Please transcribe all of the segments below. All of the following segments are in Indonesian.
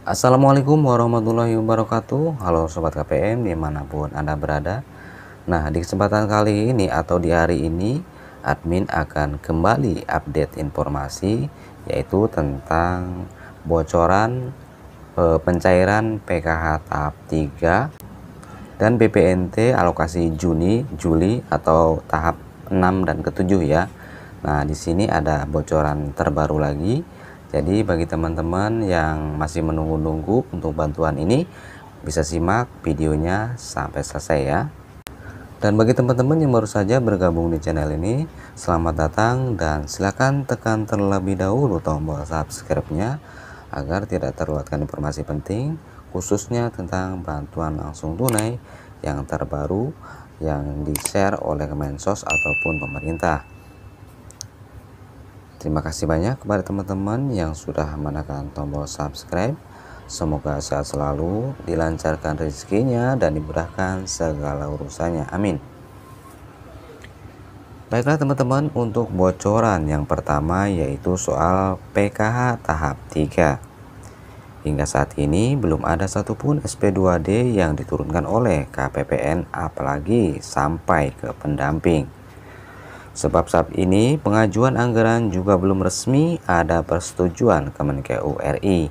Assalamualaikum warahmatullahi wabarakatuh Halo Sobat KPM dimanapun Anda berada Nah di kesempatan kali ini atau di hari ini Admin akan kembali update informasi Yaitu tentang bocoran e, pencairan PKH tahap 3 Dan BPNT alokasi Juni, Juli atau tahap 6 dan ketujuh ya Nah di sini ada bocoran terbaru lagi jadi bagi teman-teman yang masih menunggu-nunggu untuk bantuan ini bisa simak videonya sampai selesai ya. Dan bagi teman-teman yang baru saja bergabung di channel ini, selamat datang dan silakan tekan terlebih dahulu tombol subscribe-nya agar tidak terlewatkan informasi penting khususnya tentang bantuan langsung tunai yang terbaru yang di-share oleh Kemensos ataupun pemerintah. Terima kasih banyak kepada teman-teman yang sudah menekan tombol subscribe. Semoga sehat selalu, dilancarkan rezekinya, dan dimudahkan segala urusannya. Amin. Baiklah teman-teman, untuk bocoran yang pertama yaitu soal PKH tahap 3. Hingga saat ini belum ada satupun SP2D yang diturunkan oleh KPPN apalagi sampai ke pendamping. Sebab saat ini pengajuan anggaran juga belum resmi ada persetujuan Kemenkeu RI.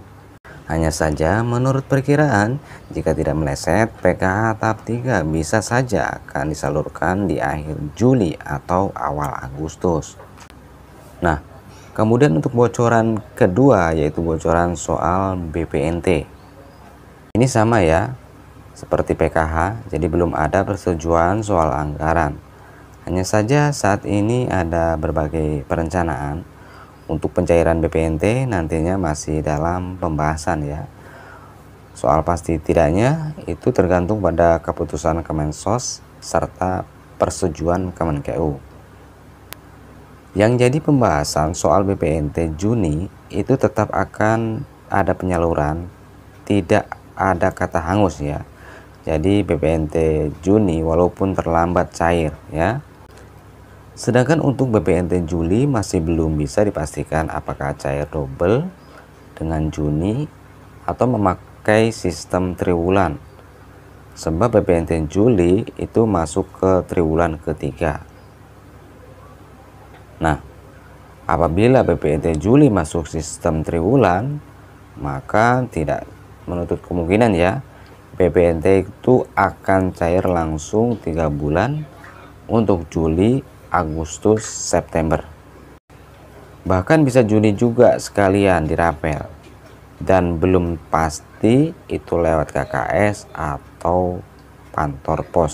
Hanya saja menurut perkiraan, jika tidak meleset, PKH tahap 3 bisa saja akan disalurkan di akhir Juli atau awal Agustus. Nah, kemudian untuk bocoran kedua yaitu bocoran soal BPNT. Ini sama ya, seperti PKH, jadi belum ada persetujuan soal anggaran. Hanya saja saat ini ada berbagai perencanaan untuk pencairan BPNT nantinya masih dalam pembahasan ya. Soal pasti tidaknya itu tergantung pada keputusan Kemensos serta persetujuan Kemenkeu. Yang jadi pembahasan soal BPNT Juni itu tetap akan ada penyaluran, tidak ada kata hangus ya. Jadi BPNT Juni walaupun terlambat cair ya Sedangkan untuk BPNT Juli masih belum bisa dipastikan apakah cair double dengan Juni atau memakai sistem triwulan. Sebab BPNT Juli itu masuk ke triwulan ketiga. Nah, apabila BPNT Juli masuk sistem triwulan, maka tidak menutup kemungkinan ya, BPNT itu akan cair langsung 3 bulan untuk Juli Agustus, September. Bahkan bisa Juni juga sekalian dirapel. Dan belum pasti itu lewat KKS atau kantor pos.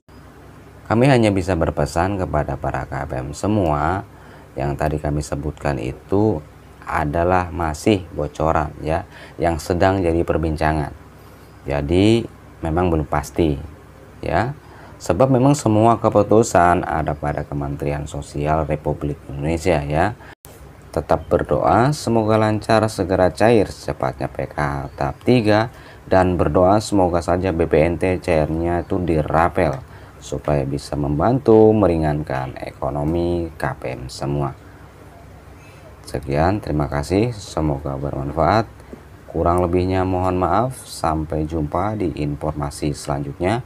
Kami hanya bisa berpesan kepada para KPM semua yang tadi kami sebutkan itu adalah masih bocoran ya yang sedang jadi perbincangan. Jadi memang belum pasti ya. Sebab memang semua keputusan ada pada Kementerian Sosial Republik Indonesia ya. Tetap berdoa semoga lancar segera cair secepatnya PKH tahap 3 dan berdoa semoga saja BPNT cairnya itu dirapel supaya bisa membantu meringankan ekonomi KPM semua. Sekian, terima kasih. Semoga bermanfaat. Kurang lebihnya mohon maaf. Sampai jumpa di informasi selanjutnya.